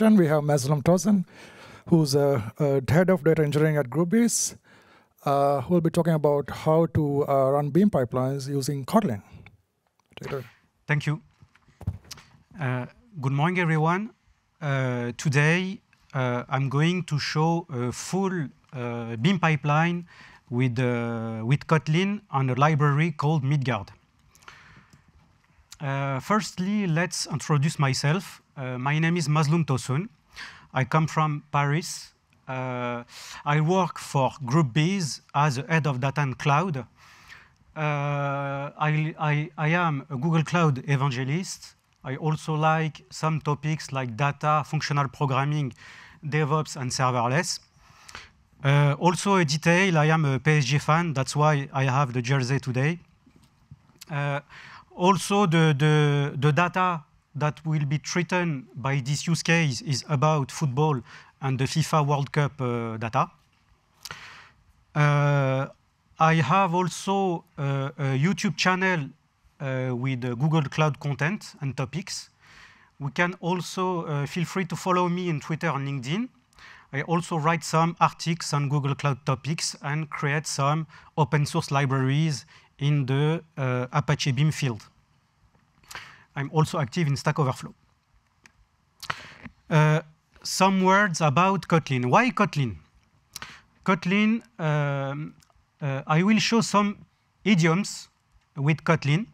We have Maslam Tosin, who's a, a, head of data engineering at Groupies, uh, who will be talking about how to uh, run Beam pipelines using Kotlin. Thank you. Uh, good morning, everyone. Uh, today, uh, I'm going to show a full uh, Beam pipeline with, with Kotlin on a library called Midgard. firstly, let's introduce myself. Uh, my name is Maslum Tosun. I come from Paris. Uh, I work for Group B's as head of data and cloud. Uh, I, I, I, am a Google Cloud evangelist. I also like some topics like data, functional programming, DevOps, and serverless. Uh, also a detail, I am a PSG fan. That's why I have the jersey today. Uh, also, the, the, the data that will be treated by this use case is about football and the FIFA World Cup uh, data. Uh, I have also a, uh, a YouTube channel uh, with Google Cloud content and topics. We can also uh, feel free to follow me on Twitter and LinkedIn. I also write some articles on Google Cloud topics and create some open source libraries in the uh, Apache Beam field. I'm also active in Stack Overflow. Uh, some words about Kotlin. Why Kotlin? Kotlin, um, uh, I will show some idioms with Kotlin.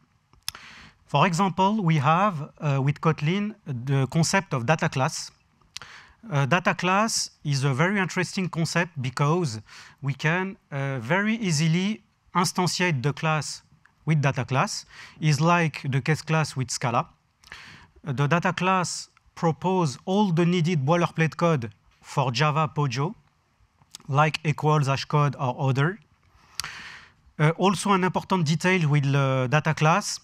For example, we have uh, with Kotlin the concept of data class. Uh, data class is a very interesting concept because we can uh, very easily instantiate the class with data class is like the case class with Scala. The data class propose all the needed boilerplate code for Java POJO, like equals, hashcode, or other. Uh, also an important detail with the data class,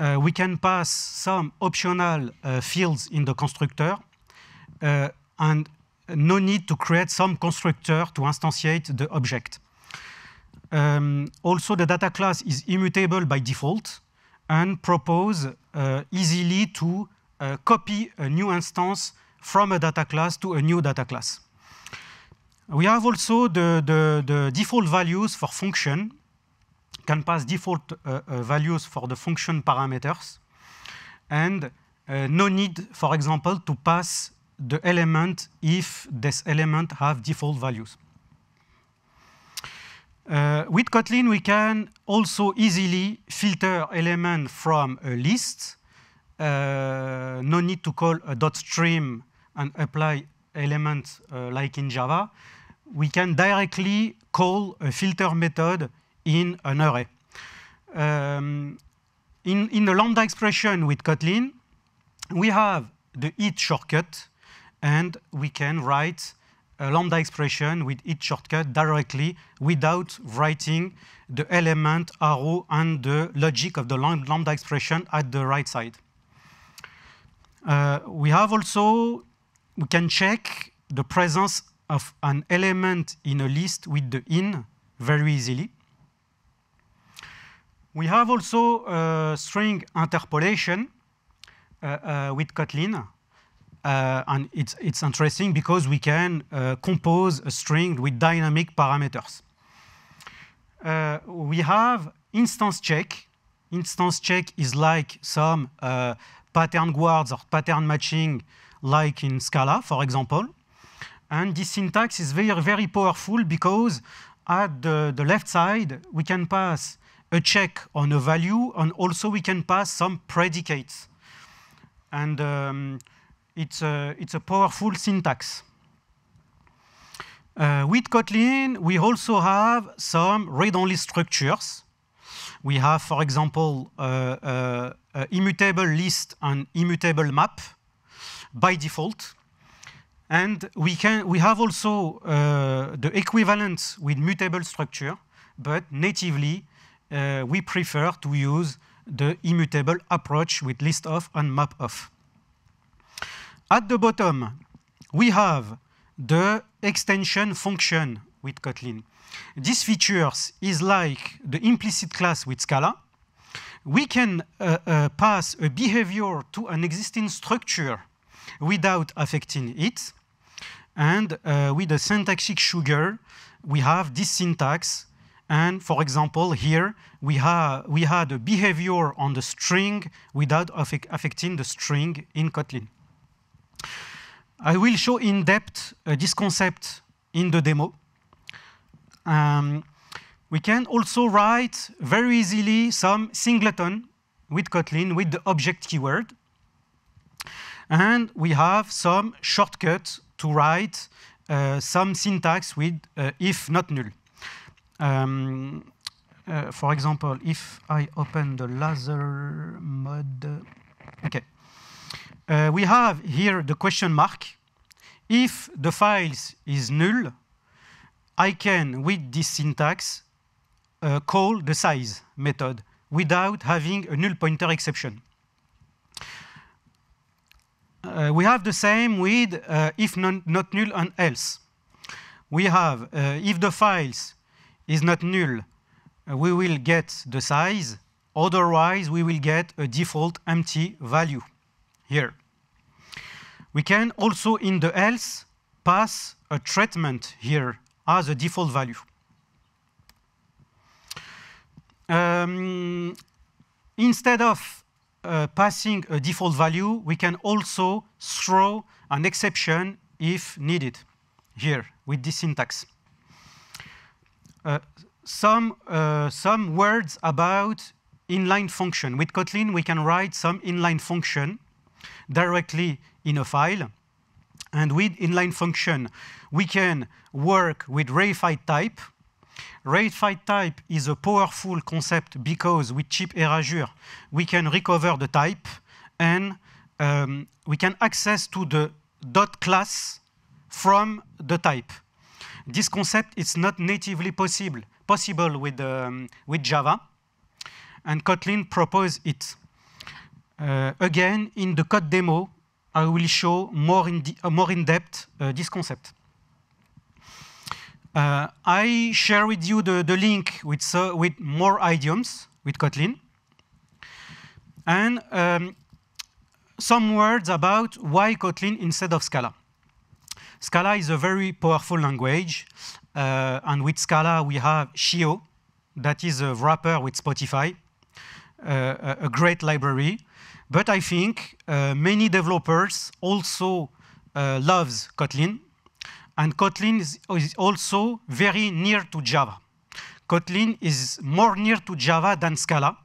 uh, we can pass some optional uh, fields in the constructor uh, and no need to create some constructor to instantiate the object. Um, also, the data class is immutable by default and propose uh, easily to uh, copy a new instance from a data class to a new data class. We have also the, the, the default values for function, can pass default uh, uh values for the function parameters, and uh, no need, for example, to pass the element if this element have default values. Uh, with Kotlin, we can also easily filter elements from a list. Uh, no need to call a dot stream and apply elements uh, like in Java. We can directly call a filter method in an array. Um, in, in the lambda expression with Kotlin, we have the it shortcut, and we can write a lambda expression with each shortcut directly without writing the element arrow and the logic of the lambda expression at the right side. Uh, we have also, we can check the presence of an element in a list with the in very easily. We have also a uh, string interpolation uh, uh with Kotlin. Uh, and it's, it's interesting because we can uh, compose a string with dynamic parameters. Uh, we have instance check. Instance check is like some uh, pattern guards or pattern matching like in Scala, for example. And this syntax is very, very powerful because at the, the left side, we can pass a check on a value, and also we can pass some predicates. And um, it's a, it's a powerful syntax. Uh, with Kotlin, we also have some read-only structures. We have, for example, uh, uh, immutable list and immutable map by default. And we, can, we have also uh, the equivalent with mutable structure, but natively, uh, we prefer to use the immutable approach with list of and map of. At the bottom, we have the extension function with Kotlin. This features is like the implicit class with Scala. We can uh, uh, pass a behavior to an existing structure without affecting it. And uh, with the syntactic sugar, we have this syntax. And for example, here we, ha we had a behavior on the string without affecting the string in Kotlin. I will show in depth uh, this concept in the demo. Um, we can also write very easily some singleton with Kotlin with the object keyword. And we have some shortcut to write uh, some syntax with uh, if not null. Um, uh, for example, if I open the laser mod, uh, okay uh, we have here the question mark. If the files is null, I can, with this syntax, uh, call the size method without having a null pointer exception. Uh, we have the same with uh, if non, not null and else. We have uh, if the files is not null, uh, we will get the size. Otherwise, we will get a default empty value here. We can also, in the else, pass a treatment here as a default value. Um, instead of uh, passing a default value, we can also throw an exception if needed here with this syntax. Uh, some, uh, some words about inline function. With Kotlin, we can write some inline function directly in a file. And with inline function, we can work with reified type. Reified type is a powerful concept because with cheap erasure, we can recover the type and um, we can access to the dot class from the type. This concept is not natively possible, possible with, um, with Java, and Kotlin proposed it. Uh, again, in the code demo, I will show more in, uh, more in depth uh, this concept. Uh, I share with you the, the link with, uh, with more idioms with Kotlin and um, some words about why Kotlin instead of Scala. Scala is a very powerful language, uh, and with Scala we have Shio, that is a wrapper with Spotify, uh, a great library, but I think uh, many developers also uh, loves Kotlin, and Kotlin is, is, also very near to Java. Kotlin is more near to Java than Scala,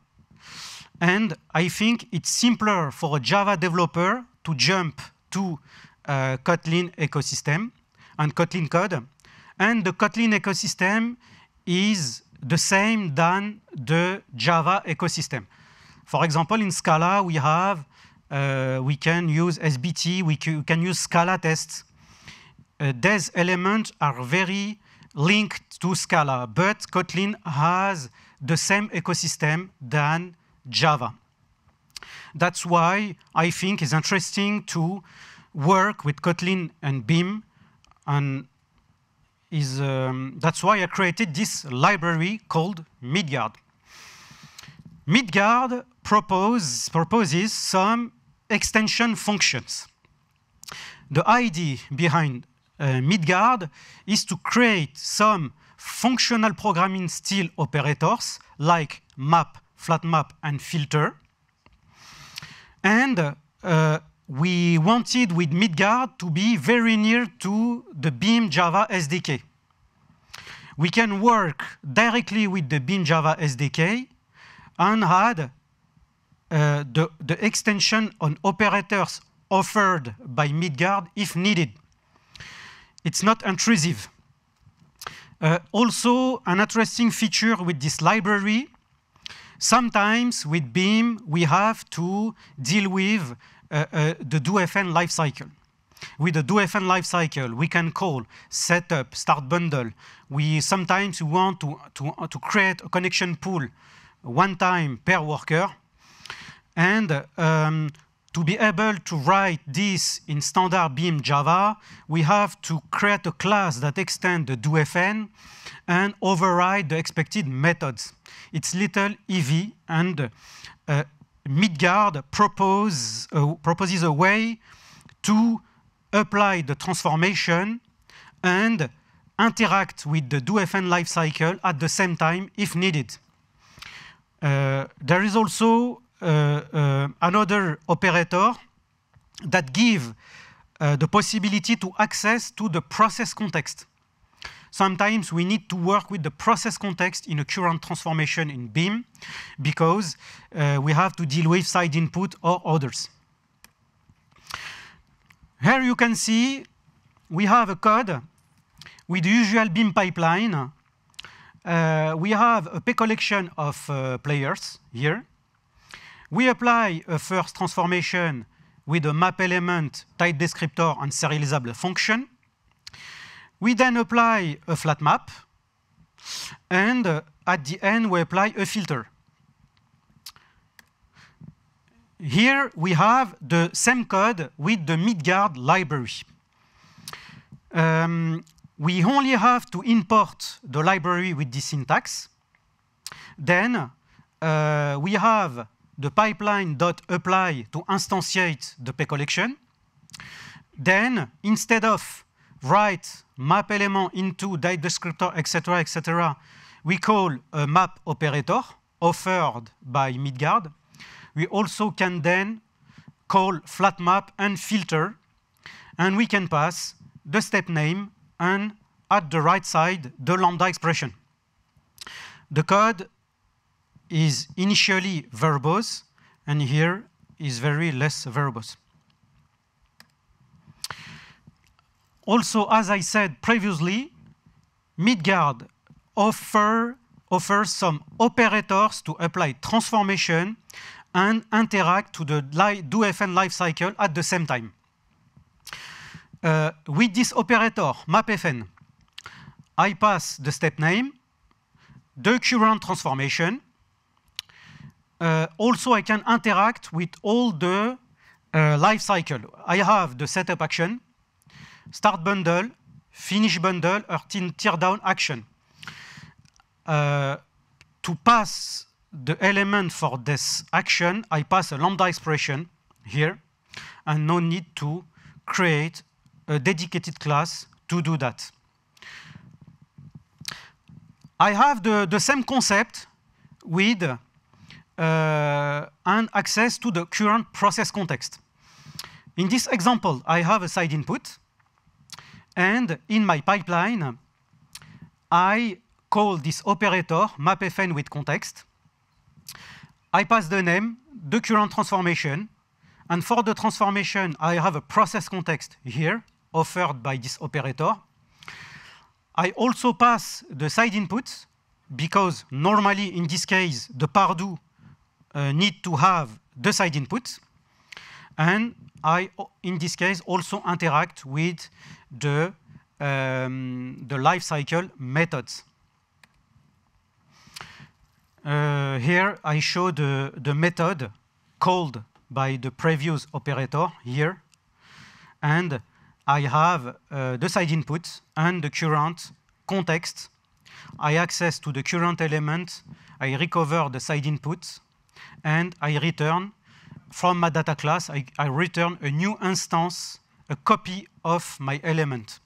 and I think it's simpler for a Java developer to jump to uh, Kotlin ecosystem and Kotlin code, and the Kotlin ecosystem is the same than the Java ecosystem. For example, in Scala, we have, uh, we can use SBT, we can use Scala tests. Uh, these elements are very linked to Scala, but Kotlin has the same ecosystem than Java. That's why I think it's interesting to work with Kotlin and Beam and is, um, that's why I created this library called Midgard. Midgard propose, proposes some extension functions. The idea behind uh, Midgard is to create some functional programming style operators like map, flat map, and filter, and uh, we wanted with Midgard to be very near to the Beam Java SDK. We can work directly with the Beam Java SDK and add uh, the, the extension on operators offered by Midgard if needed. It's not intrusive. Uh, also, an interesting feature with this library, sometimes with Beam, we have to deal with uh, uh, the DoFN lifecycle. With the DoFN lifecycle, we can call, setup, start bundle. We sometimes want to, to, to create a connection pool one time per worker. And um, to be able to write this in standard Beam Java, we have to create a class that extends the DoFN and override the expected methods. It's little EV and uh, Midgard propose, uh, proposes a way to apply the transformation and interact with the DoFN life cycle at the same time if needed. Uh, there is also uh, uh another operator that gives uh, the possibility to access to the process context sometimes we need to work with the process context in a current transformation in BIM because uh, we have to deal with side input or others. Here you can see we have a code with the usual BIM pipeline. Uh, we have a collection of uh, players here. We apply a first transformation with a map element, type descriptor, and serializable function. We then apply a flat map, and uh, at the end, we apply a filter. Here we have the same code with the Midgard library. Um, we only have to import the library with this syntax. Then uh, we have the pipeline.apply to instantiate the pay collection. Then instead of write map element into date descriptor, etc., etc., we call a map operator offered by Midgard. We also can then call flat map and filter, and we can pass the step name and at the right side, the lambda expression. The code is initially verbose, and here is very less verbose. Also, as I said previously, Midgard offer, offers some operators to apply transformation and interact to the DoFN lifecycle at the same time. Uh, with this operator, mapfn, I pass the step name, the current transformation. Uh, also, I can interact with all the uh, life lifecycle. I have the setup action, start bundle, finish bundle, or tear down action. Uh, to pass the element for this action, I pass a lambda expression here, and no need to create a dedicated class to do that. I have the, the same concept with uh, access to the current process context. In this example, I have a side input, and in my pipeline, I call this operator mapfn with context. I pass the name, the current transformation, and for the transformation, I have a process context here offered by this operator. I also pass the side inputs because normally in this case, the Pardoo uh, need to have the side inputs. And I, in this case, also interact with the, um, the life cycle methods. Uh, here I show the, the method called by the previous operator here. And I have uh, the side input and the current context. I access to the current element, I recover the side input, and I return from my data class, I, I return a new instance, a copy of my element.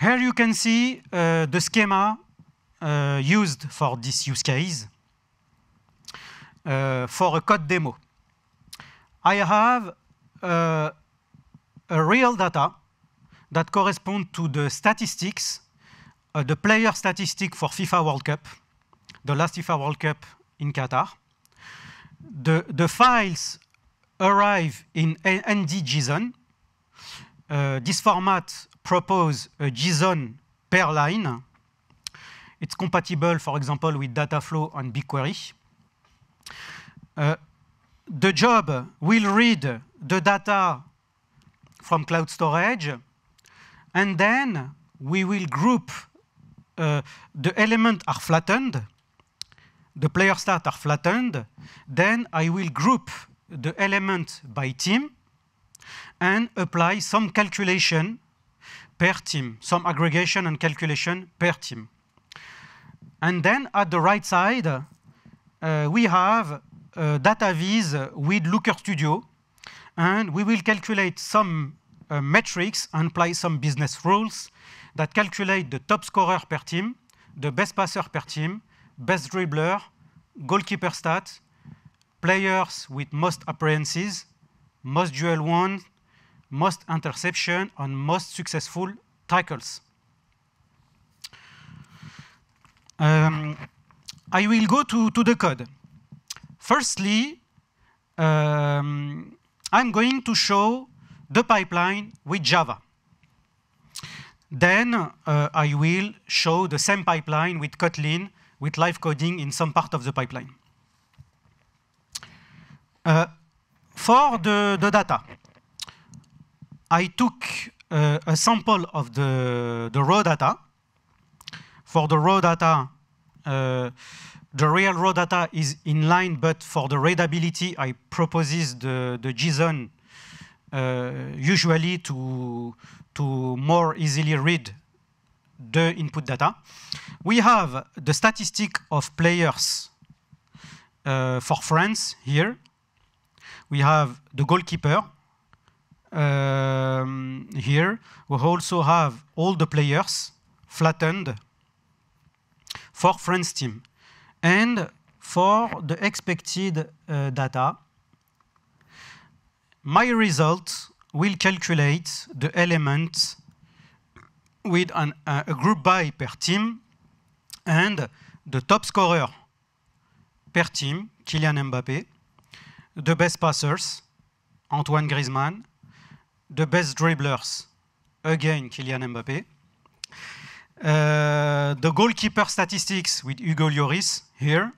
Here you can see uh, the schema uh, used for this use case uh, for a code demo. I have uh, a real data that correspond to the statistics, uh, the player statistic for FIFA World Cup, the last FIFA World Cup in Qatar the, the files arrive in NDJSON. Uh, this format proposes a JSON per line. It's compatible, for example, with Dataflow and BigQuery. Uh, the job will read the data from cloud storage, and then we will group uh, the elements are flattened, the player stats are flattened, then I will group the element by team and apply some calculation per team, some aggregation and calculation per team. And then at the right side, uh, we have uh, data viz with Looker Studio, and we will calculate some uh, metrics and apply some business rules that calculate the top scorer per team, the best passer per team, best dribbler, goalkeeper stats, players with most appearances, most duel won, most interception, and most successful tackles. Um, I will go to, to the code. Firstly, um, I'm going to show the pipeline with Java. Then uh, I will show the same pipeline with Kotlin with live coding in some part of the pipeline. Uh, for the, the, data, I took uh, a sample of the, the raw data. For the raw data, uh, the real raw data is in line, but for the readability, I proposes the, the JSON uh, usually to, to more easily read the input data. We have the statistic of players uh, for France here. We have the goalkeeper um, here. We also have all the players flattened for France team. And for the expected uh, data, my result will calculate the element with an, uh, a group buy per team and the top scorer per team, Kylian Mbappé, the best passers, Antoine Griezmann, the best dribblers, again Kylian Mbappé, uh, the goalkeeper statistics with Hugo Lloris here,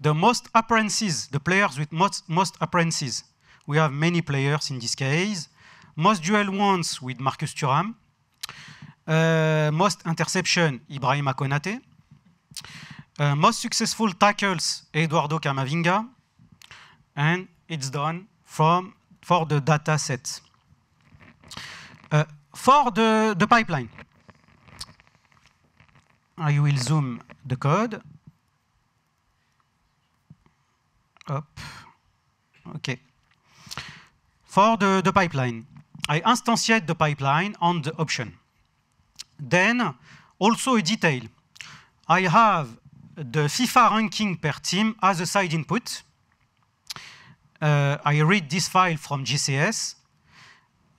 the most appearances, the players with most, most appearances. We have many players in this case. Most duel ones with Marcus Thuram, Euh, most interception, Ibrahim Konate. Euh, most successful tackles, Eduardo Camavinga. And it's done from, for the data set. Euh, for the, pipeline, I will zoom the code. Hop. Okay. For the pipeline, I instantiate the pipeline on the option. Then also a detail. I have the FIFA ranking per team as a side input. Uh, I read this file from GCS.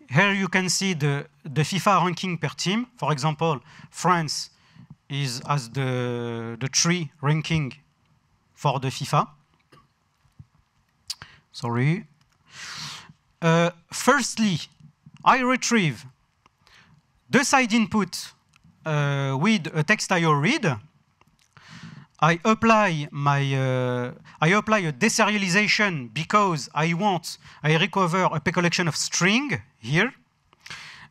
Here you can see the, the FIFA ranking per team. For example, France is as the, the tree ranking for the FIFA. Sorry. Uh, firstly, I retrieve the side input uh, with a textile read, I apply my uh, I apply a deserialization because I want I recover a collection of string here,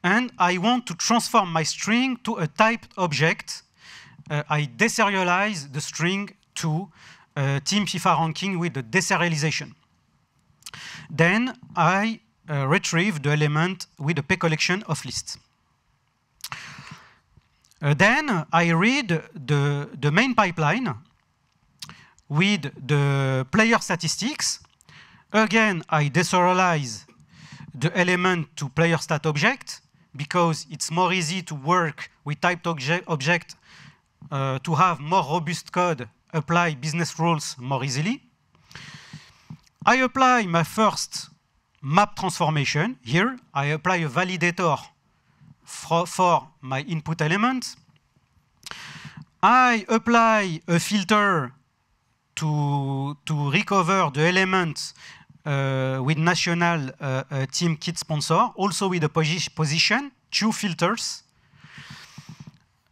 and I want to transform my string to a typed object. Uh, I deserialize the string to uh, Team FIFA ranking with the deserialization. Then I uh, retrieve the element with a collection of lists. Uh, then I read the, the main pipeline with the player statistics. Again, I deserialize the element to player stat object because it's more easy to work with typed obje object uh, to have more robust code, apply business rules more easily. I apply my first map transformation. Here, I apply a validator for, for my input element. I apply a filter to, to recover the element uh, with national uh, uh, team kit sponsor, also with a posi position, two filters.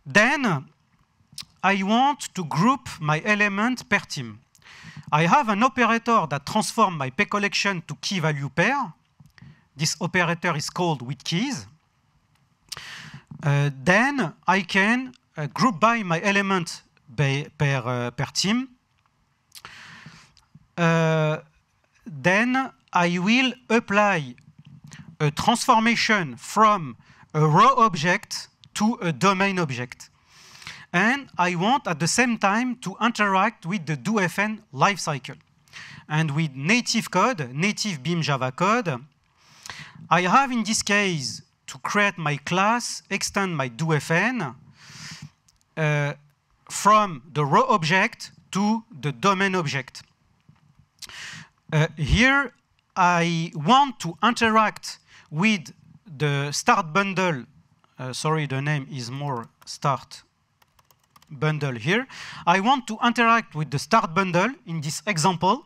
Then I want to group my element per team. I have an operator that transforms my pay collection to key value pair. This operator is called with keys. Uh, then I can uh, group by my element by, per, uh, per team. then I will apply a transformation from a raw object to a domain object. And I want at the same time to interact with the DoFN lifecycle. And with native code, native Beam Java code, I have in this case to create my class, extend my doFn uh, from the raw object to the domain object. Uh, here, I want to interact with the start bundle. Uh, sorry, the name is more start bundle here. I want to interact with the start bundle in this example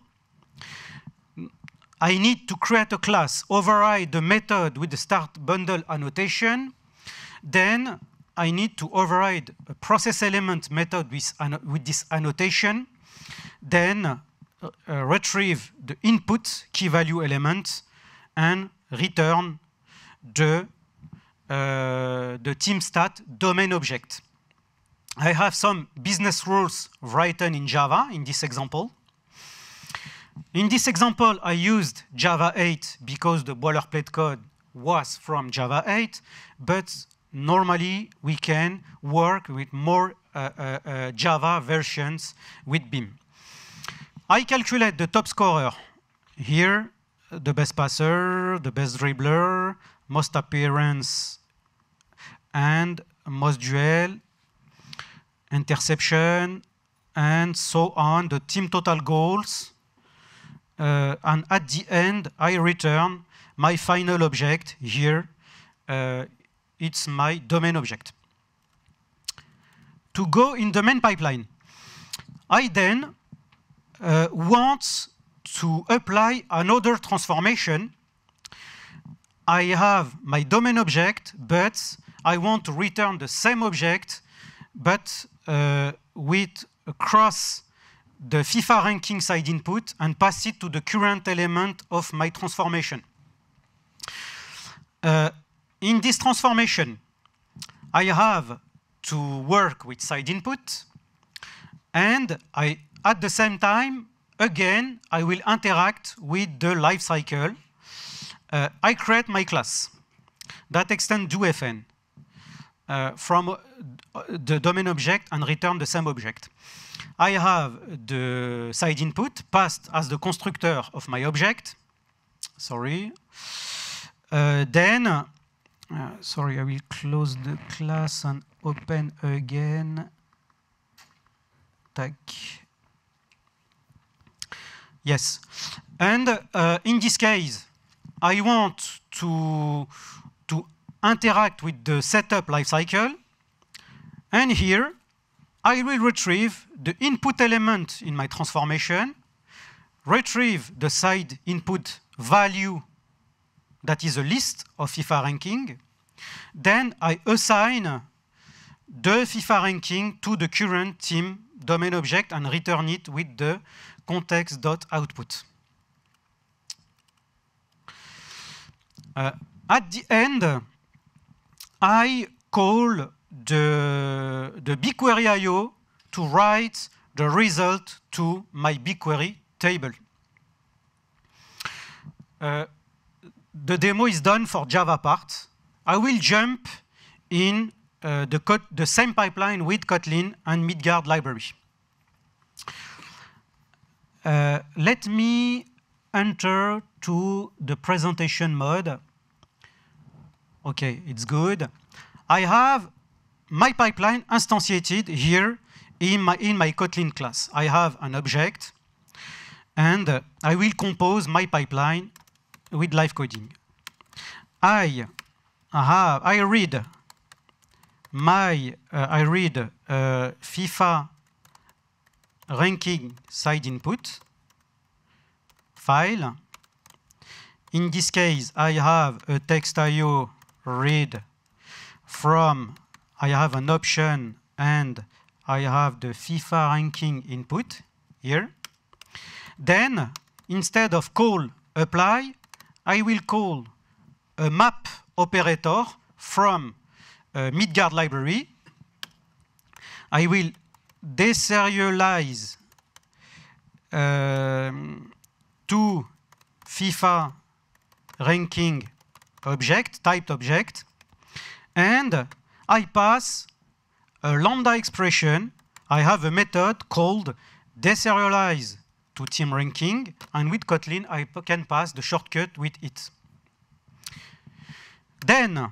I need to create a class, override the method with the start bundle annotation. Then I need to override a process element method with, with this annotation. Then uh, uh, retrieve the input key value element and return the, uh, the team stat domain object. I have some business rules written in Java in this example. In this example, I used Java 8 because the boilerplate code was from Java 8, but normally we can work with more uh, uh, uh, Java versions with BIM. I calculate the top scorer. Here, the best passer, the best dribbler, most appearance, and most duel, interception, and so on, the team total goals, uh, and at the end I return my final object here. Uh, it's my domain object. To go in the main pipeline, I then uh, want to apply another transformation. I have my domain object, but I want to return the same object, but uh, with a cross the FIFA ranking side input and pass it to the current element of my transformation. Uh, in this transformation, I have to work with side input, and I, at the same time, again, I will interact with the life cycle. Uh, I create my class that extends doFn uh, from uh, the domain object and return the same object. I have the side input passed as the constructor of my object. Sorry. Uh, then, uh, sorry, I will close the class and open again. Tac. Yes. And uh, in this case, I want to, to interact with the setup lifecycle. And here, I will retrieve the input element in my transformation, retrieve the side input value that is a list of FIFA ranking, then I assign the FIFA ranking to the current team domain object and return it with the context.output. Uh, at the end, I call the, the BigQuery IO to write the result to my BigQuery table. Uh, the demo is done for Java part. I will jump in uh, the, the, same pipeline with Kotlin and Midgard library. Uh, let me enter to the presentation mode. Okay, it's good. I have my pipeline instantiated here in my, in my Kotlin class. I have an object, and uh, I will compose my pipeline with live coding. I have, I read my, uh, I read uh, FIFA ranking side input file. In this case, I have a text read from I have an option and I have the FIFA ranking input here. Then, instead of call apply, I will call a map operator from a uh, Midgard library. I will deserialize um, to FIFA ranking object, typed object, and I pass a lambda expression. I have a method called deserialize to team ranking, and with Kotlin, I can pass the shortcut with it. Then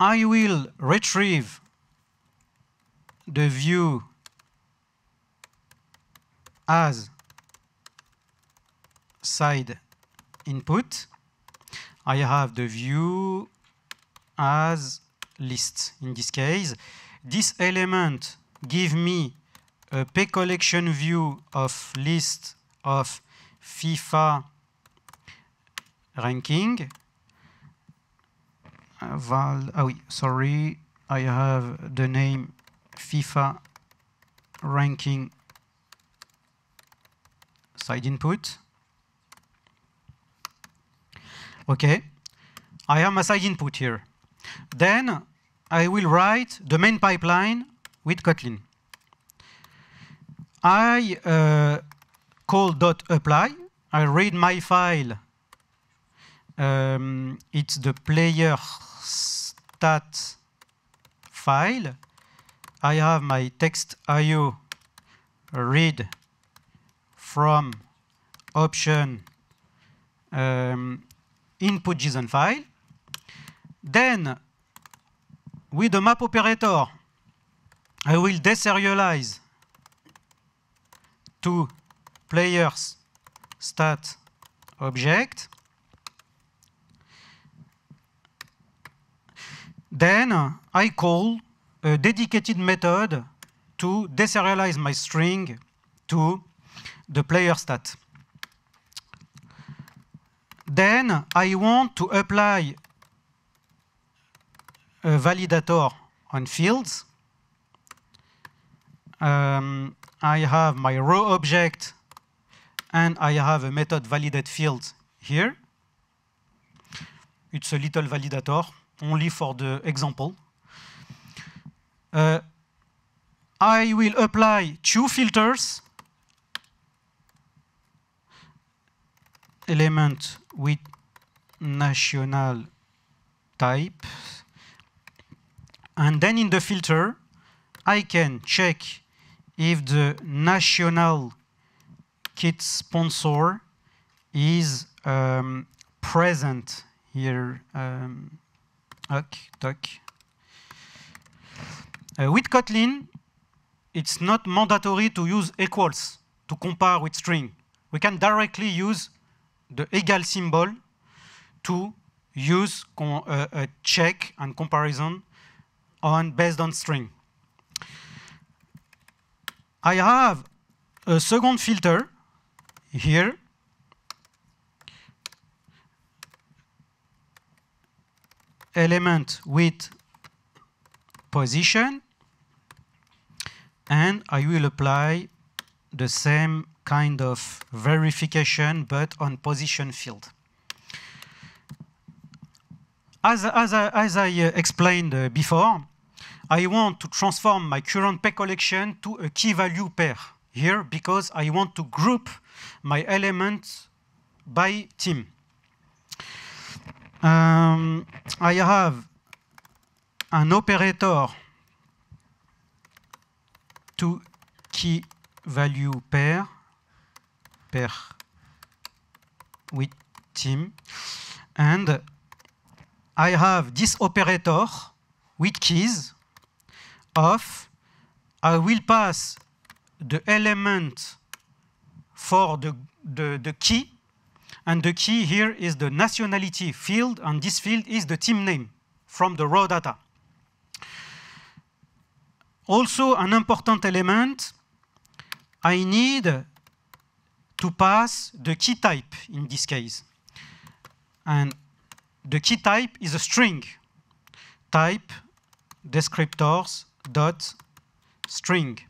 I will retrieve the view as side input. I have the view as lists in this case. This element give me a pay collection view of list of FIFA ranking. Uh, val oh, sorry, I have the name FIFA ranking side input. Okay, I have my side input here. Then I will write the main pipeline with Kotlin. I uh, call dot apply. I read my file. Um, it's the player stat file. I have my text IO read from option um, input JSON file. Then with the map operator, I will deserialize to players stat object. Then I call a dedicated method to deserialize my string to the player stat. Then I want to apply validator on fields. Um, I have my row object and I have a method validate field here. It's a little validator only for the example. Uh, I will apply two filters element with national type and then in the filter, I can check if the national kit sponsor is um, present here. Um, okay, Uh, with Kotlin, it's not mandatory to use equals to compare with string. We can directly use the equal symbol to use a uh, uh, check and comparison on, based on string. I have a second filter here element with position and I will apply the same kind of verification but on position field. As, as, as I uh, explained uh, before, I want to transform my current pair collection to a key value pair here because I want to group my elements by team. Um, I have an operator to key value pair pair with team and I have this operator with keys of, I will pass the element for the, the, the key, and the key here is the nationality field, and this field is the team name from the raw data. Also, an important element, I need to pass the key type in this case. And the key type is a string, type descriptors dot string.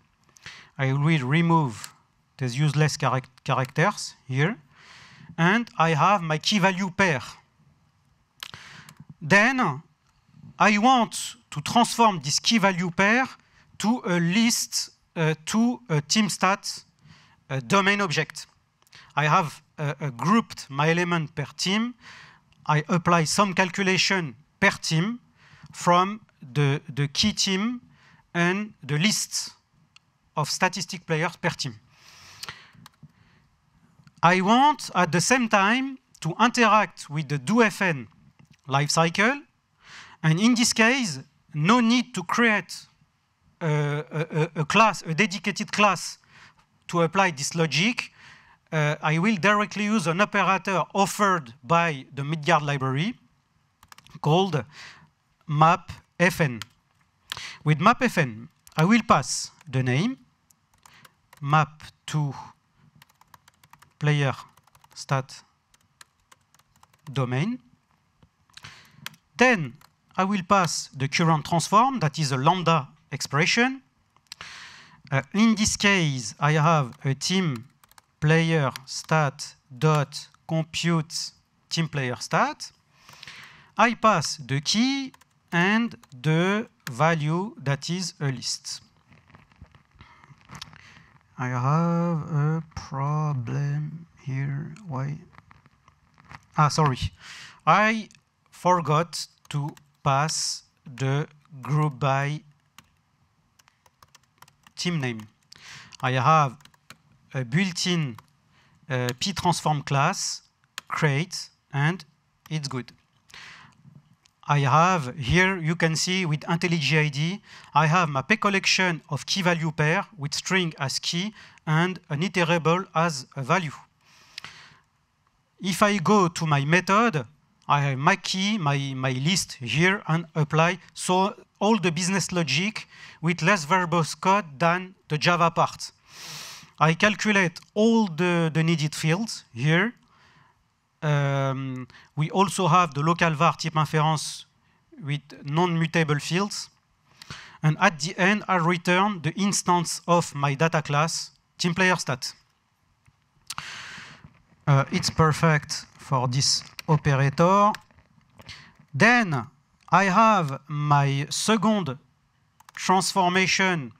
I will remove these useless characters here, and I have my key value pair. Then I want to transform this key value pair to a list uh, to a team uh, domain object. I have uh, uh, grouped my element per team. I apply some calculation per team from the, the key team and the list of statistic players per team. I want, at the same time, to interact with the DoFN lifecycle, and in this case, no need to create a, a, a class, a dedicated class to apply this logic. Uh, I will directly use an operator offered by the Midgard library called mapfn. With mapfn, I will pass the name map to player stat domain. Then I will pass the current transform, that is a lambda expression. Uh, in this case, I have a team player stat team player stat. I pass the key and the value that is a list. I have a problem here. Why? Ah, sorry. I forgot to pass the group by team name. I have a built-in uh, p-transform class, create, and it's good. I have, here you can see with IntelliJ ID, I have my P collection of key value pair with string as key and an iterable as a value. If I go to my method, I have my key, my, my list here and apply so all the business logic with less verbose code than the Java part. I calculate all the, the needed fields here um, we also have the local var type inference with non-mutable fields. And at the end, i return the instance of my data class, TeamPlayerStat. Uh, it's perfect for this operator. Then I have my second transformation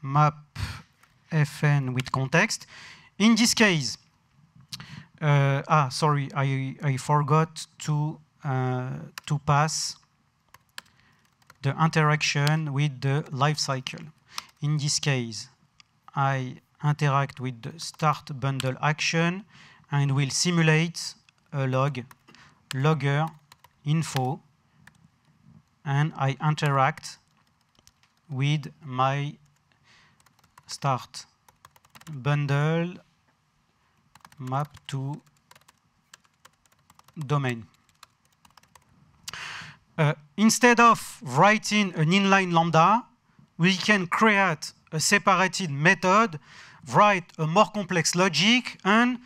map fn with context. In this case, uh, ah, sorry, I, I forgot to, uh, to pass the interaction with the life cycle. In this case, I interact with the start bundle action and will simulate a log, logger info, and I interact with my start bundle map to domain. Uh, instead of writing an inline lambda, we can create a separated method, write a more complex logic, and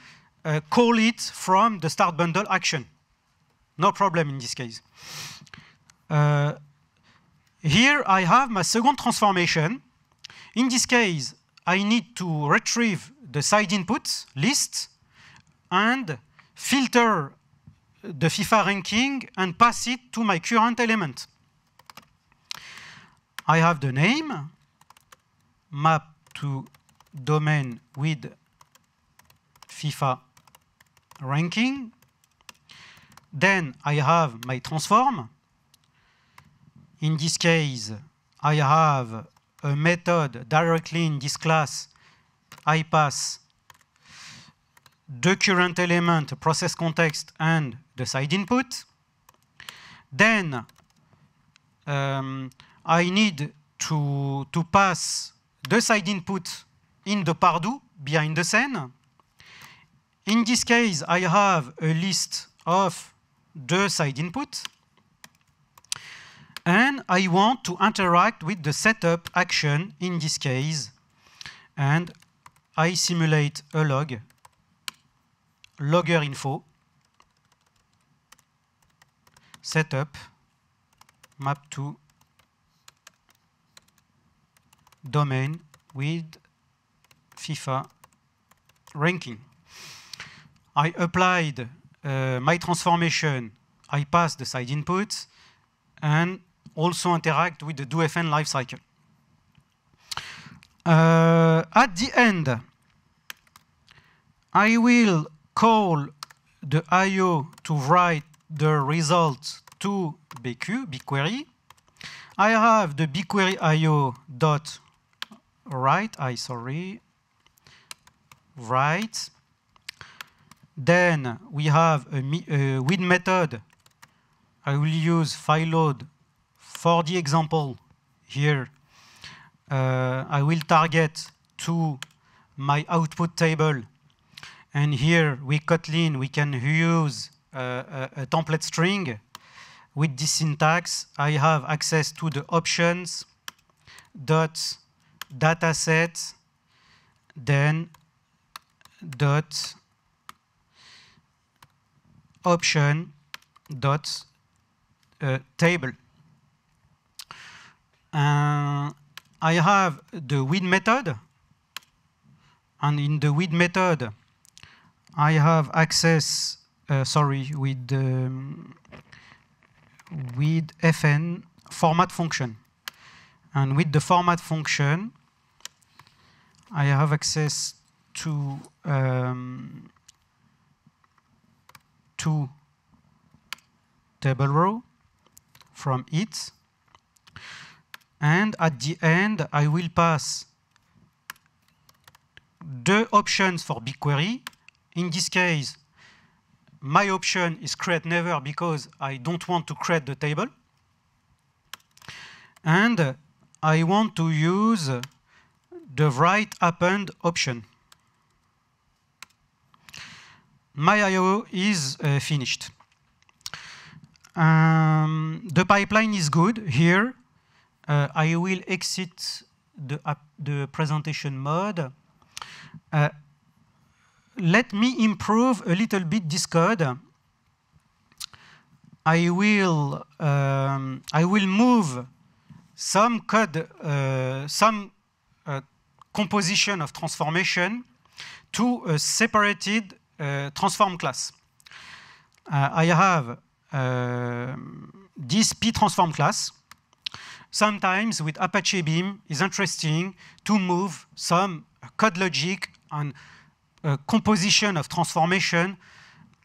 uh, call it from the start bundle action. No problem in this case. Uh, here I have my second transformation. In this case, I need to retrieve the side input list and filter the FIFA ranking and pass it to my current element. I have the name, map to domain with FIFA ranking. Then I have my transform. In this case, I have a method directly in this class, I pass the current element, process context, and the side input. Then um, I need to, to pass the side input in the Pardo behind the scene. In this case, I have a list of the side input. And I want to interact with the setup action in this case. And I simulate a log logger info setup map to domain with FIFA ranking. I applied uh, my transformation, I pass the side inputs, and also interact with the DoFN lifecycle. Uh, at the end, I will call the IO to write the results to BQ, BigQuery. I have the BigQuery IO dot write, I sorry, write. Then we have a, a with method. I will use file load for the example here. Uh, I will target to my output table and here we Kotlin, we can use a, a, a template string. With this syntax, I have access to the options dot dataset then dot option dot uh, table. Uh, I have the with method, and in the with method, I have access, uh, sorry, with, um, with fn format function. And with the format function, I have access to um, two table row from it. And at the end, I will pass the options for BigQuery in this case, my option is create never because I don't want to create the table. And I want to use the write append option. My I.O. is uh, finished. Um, the pipeline is good here. Uh, I will exit the, uh, the presentation mode. Uh, let me improve a little bit this code. I will um, I will move some code uh, some uh, composition of transformation to a separated uh, transform class. Uh, I have um, this p transform class. Sometimes with Apache Beam is interesting to move some code logic and composition of transformation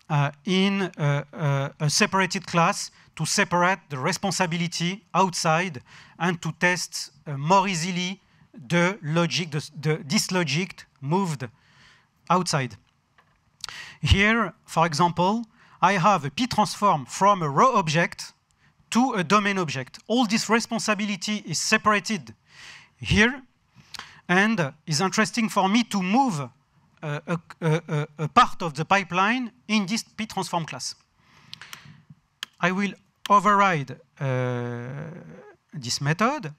uh, in uh, uh, a separated class to separate the responsibility outside and to test more easily the logic, the, the, this logic moved outside. Here, for example, I have a p-transform from a raw object to a domain object. All this responsibility is separated here and is interesting for me to move a, a, a, part of the pipeline in this ptransform class. I will override uh, this method.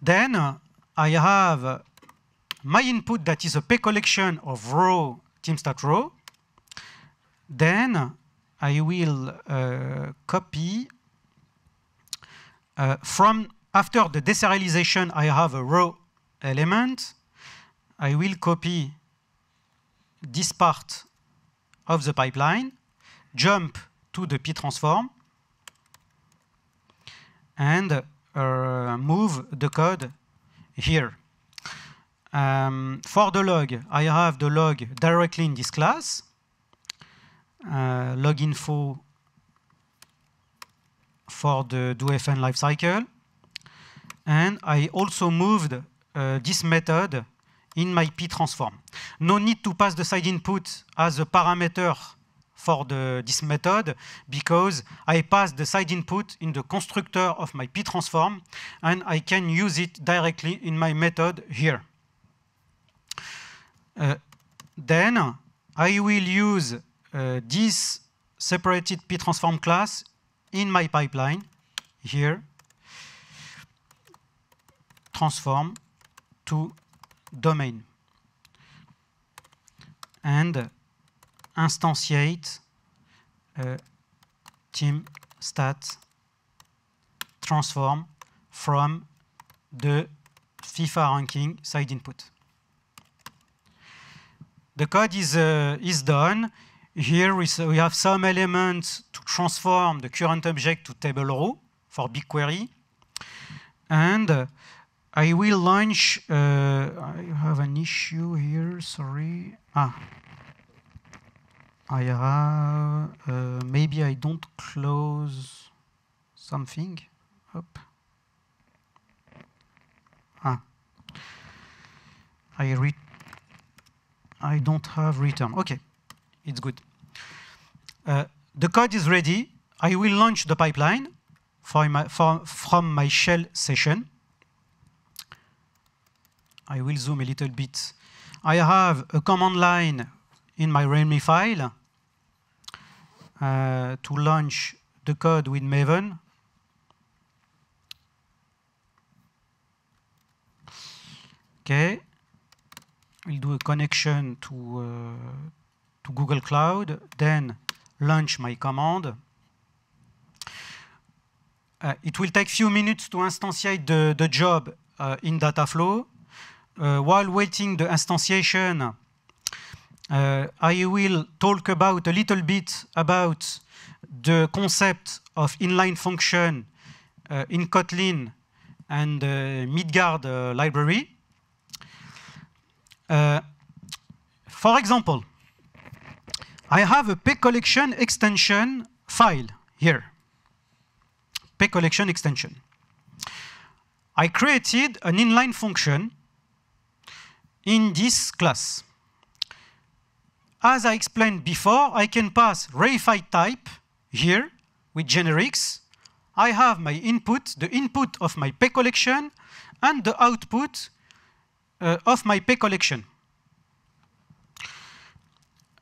Then uh, I have uh, my input that is a P collection of row, teamstat row. Then I will uh, copy uh, from after the deserialization, I have a row element, I will copy this part of the pipeline, jump to the p-transform, and uh, move the code here. Um, for the log, I have the log directly in this class, uh, log info for the DoFN lifecycle, and I also moved uh, this method in my P transform. No need to pass the side input as a parameter for the, this method because I pass the side input in the constructor of my P transform and I can use it directly in my method here. Uh, then I will use uh, this separated P transform class in my pipeline here transform to domain and instantiate uh, team stat transform from the FIFA ranking side input. The code is, uh, is done. Here we, have some elements to transform the current object to table row for big query And I will launch, uh, I have an issue here, sorry. Ah, I have, uh, maybe I don't close something. Up. Ah, I read, I don't have return. Okay, it's good. Uh, the code is ready. I will launch the pipeline for my, for, from my shell session. I will zoom a little bit. I have a command line in my README file uh, to launch the code with Maven. Okay, we'll do a connection to uh, Google Cloud, then launch my command. Uh, it will take few minutes to instantiate the, the job in Dataflow. Uh, while waiting the instantiation, uh, I will talk about a little bit about the concept of inline function uh, in Kotlin and Midgard library. for example, I have a pay collection extension file here. Pay collection extension. I created an inline function in this class. As I explained before, I can pass reified type here with generics. I have my input, the input of my pay collection, and the output uh, of my pay collection.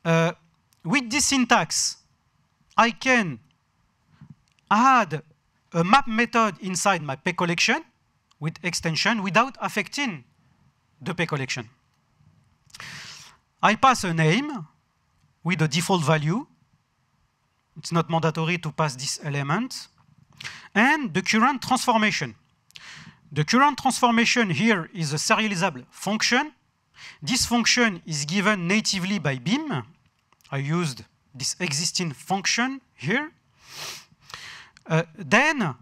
Uh, with this syntax, I can add a map method inside my pay collection with extension without affecting the pay collection. I pass a name with a default value. It's not mandatory to pass this element. And the current transformation. The current transformation here is a serializable function. This function is given natively by BIM. I used this existing function here. Uh, then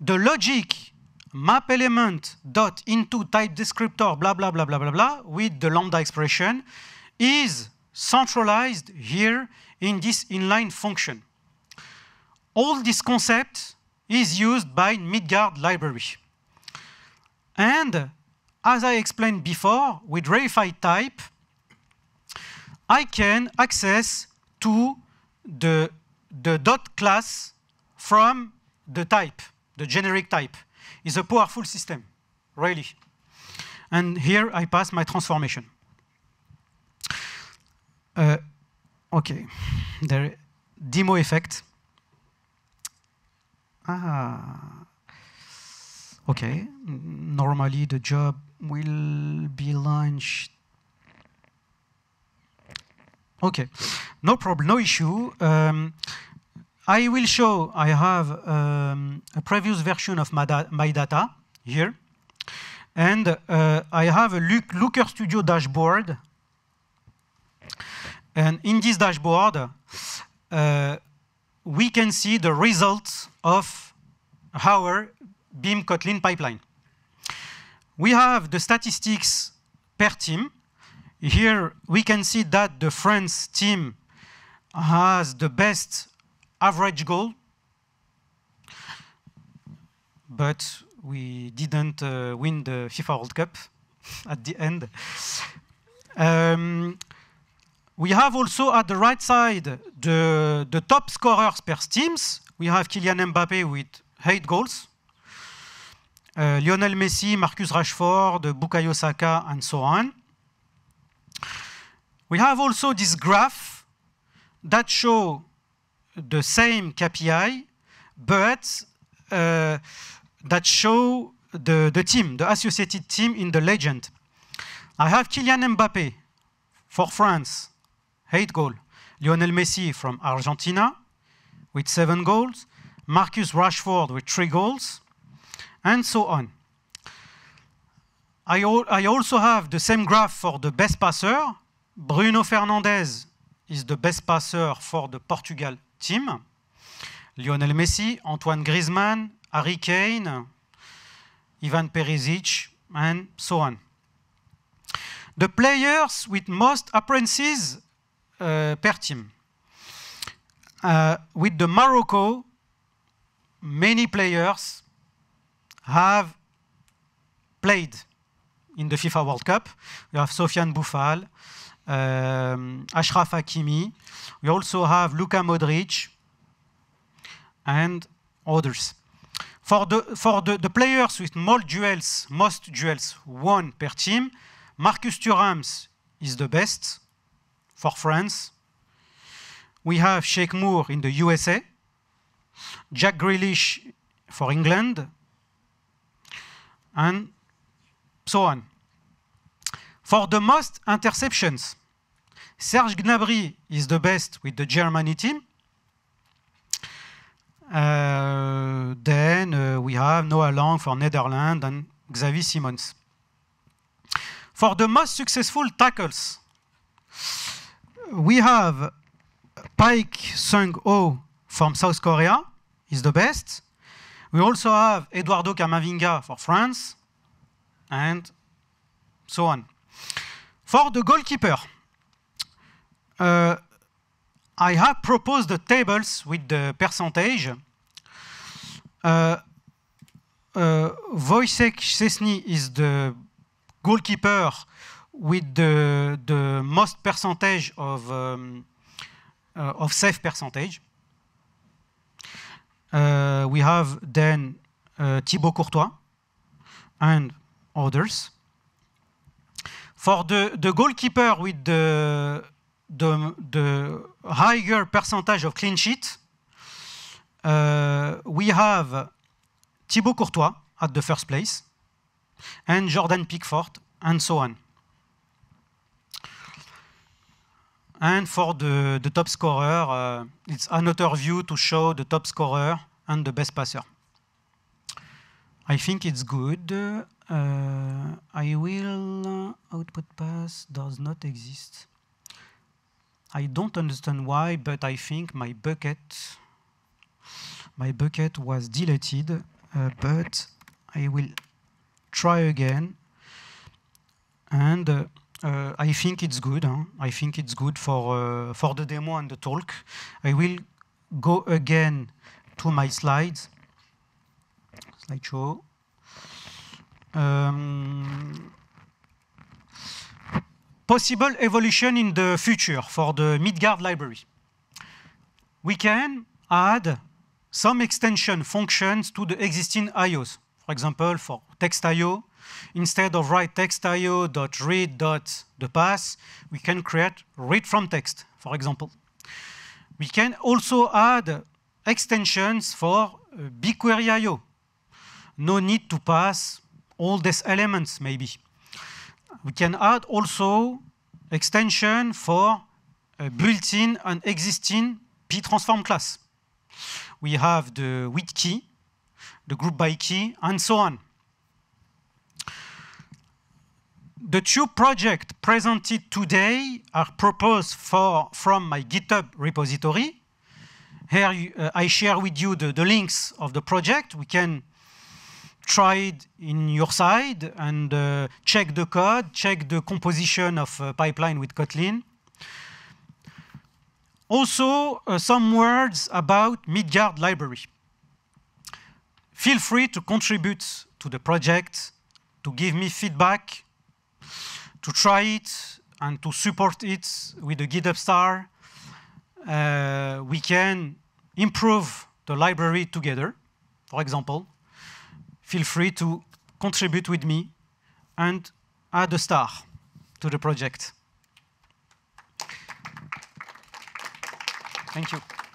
the logic map element dot into type descriptor blah blah blah blah blah blah with the lambda expression is centralized here in this inline function. All this concept is used by Midgard library. And as I explained before, with reified type, I can access to the, the dot class from the type, the generic type is a powerful system, really. And here I pass my transformation. Uh, okay, the demo effect. Ah, okay. Normally the job will be launched. Okay, no problem, no issue. Um, I will show, I have um, a previous version of my, da my data here. And uh, I have a Looker Studio dashboard. And in this dashboard, uh, we can see the results of our Beam Kotlin pipeline. We have the statistics per team. Here, we can see that the France team has the best average goal, but we didn't uh, win the FIFA World Cup at the end. Um, we have also at the right side the, the top scorers per teams. We have Kylian Mbappe with eight goals, uh, Lionel Messi, Marcus Rashford, Bukayo Saka, and so on. We have also this graph that shows the same KPI, but uh, that show the, the team, the associated team in the legend. I have Kylian Mbappe for France, eight goals. Lionel Messi from Argentina with seven goals. Marcus Rashford with three goals, and so on. I, al I also have the same graph for the best passer. Bruno Fernandes is the best passer for the Portugal team. Lionel Messi, Antoine Griezmann, Harry Kane, Ivan Perisic, and so on. The players with most appearances uh, per team. Uh, with the Morocco, many players have played in the FIFA World Cup. We have Sofiane Bouffal, um, Ashraf Hakimi. We also have Luka Modric and others. For the, for the, the players with more duels, most duels won per team, Marcus Thuram is the best for France. We have Sheikh Moore in the USA, Jack Grealish for England, and so on for the most interceptions. Serge Gnabry is the best with the Germany team. Uh, then uh, we have Noah Lang for Netherlands and Xavi Simons. For the most successful tackles, we have Paik Sung-ho from South Korea, is the best. We also have Eduardo Camavinga for France, and so on. For the goalkeeper, uh, I have proposed the tables with the percentage. Uh, uh, Wojciech Szczesny is the goalkeeper with the, the most percentage of, um, uh, of safe percentage. Uh, we have then uh, Thibaut Courtois and others. For the, goalkeeper with the, the, higher percentage of clean sheet, uh, we have Thibaut Courtois at the first place, and Jordan Pickford, and so on. And for the, the top scorer, uh, it's another view to show the top scorer and the best passer. I think it's good. Uh, I will uh, output path does not exist. I don't understand why, but I think my bucket my bucket was deleted, uh, but I will try again. And uh, uh, I think it's good. Huh? I think it's good for uh, for the demo and the talk. I will go again to my slides, slideshow, um, possible evolution in the future for the Midgard library. We can add some extension functions to the existing IOs. For example, for text IO, instead of write text IO dot read dot the pass, we can create read from text, for example. We can also add extensions for uh, BigQuery IO. No need to pass all these elements maybe. We can add also extension for built-in and existing p-transform class. We have the with key, the group by key, and so on. The two projects presented today are proposed for, from my GitHub repository. Here uh, I share with you the, the links of the project. We can tried in your side and uh, check the code, check the composition of uh, pipeline with Kotlin. Also, uh, some words about Midgard library. Feel free to contribute to the project, to give me feedback, to try it and to support it with a GitHub star. Uh, we can improve the library together, for example feel free to contribute with me and add a star to the project. Thank you.